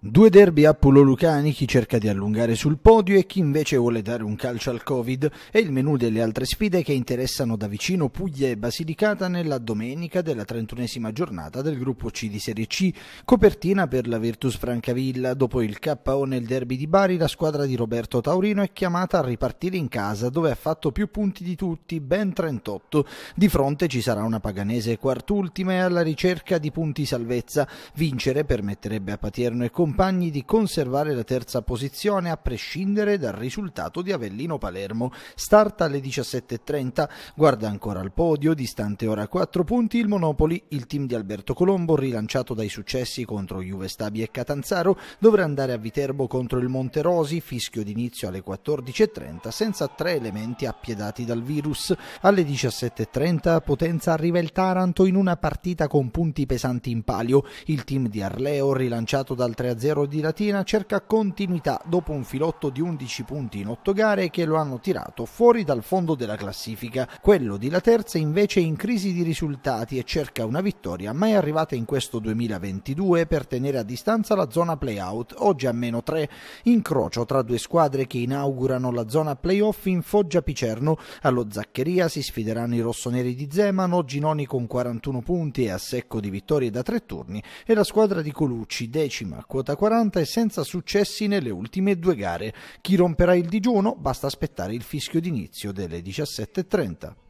Due derby a Lucani, chi cerca di allungare sul podio e chi invece vuole dare un calcio al Covid, è il menù delle altre sfide che interessano da vicino Puglia e Basilicata nella domenica della trentunesima giornata del gruppo C di Serie C, copertina per la Virtus Francavilla. Dopo il KO nel derby di Bari, la squadra di Roberto Taurino è chiamata a ripartire in casa dove ha fatto più punti di tutti, ben 38. Di fronte ci sarà una paganese quart'ultima e alla ricerca di punti salvezza. Vincere permetterebbe a Patierno e Comunità compagni di conservare la terza posizione a prescindere dal risultato di Avellino-Palermo. Start alle 17.30, guarda ancora al podio, distante ora 4 punti il Monopoli, il team di Alberto Colombo rilanciato dai successi contro Juve Stabia e Catanzaro dovrà andare a Viterbo contro il Monterosi, fischio d'inizio alle 14.30 senza tre elementi appiedati dal virus. Alle 17.30 Potenza arriva il Taranto in una partita con punti pesanti in palio, il team di Arleo rilanciato dal 3-0 0 di Latina cerca continuità dopo un filotto di 11 punti in 8 gare che lo hanno tirato fuori dal fondo della classifica. Quello di La Terza invece è in crisi di risultati e cerca una vittoria mai arrivata in questo 2022 per tenere a distanza la zona playout, oggi a meno 3, incrocio tra due squadre che inaugurano la zona playoff in Foggia Picerno. Allo Zaccheria si sfideranno i rossoneri di Zeman, Ginoni con 41 punti e a secco di vittorie da tre turni e la squadra di Colucci, decima quota 40 e senza successi nelle ultime due gare. Chi romperà il digiuno basta aspettare il fischio d'inizio delle 17.30.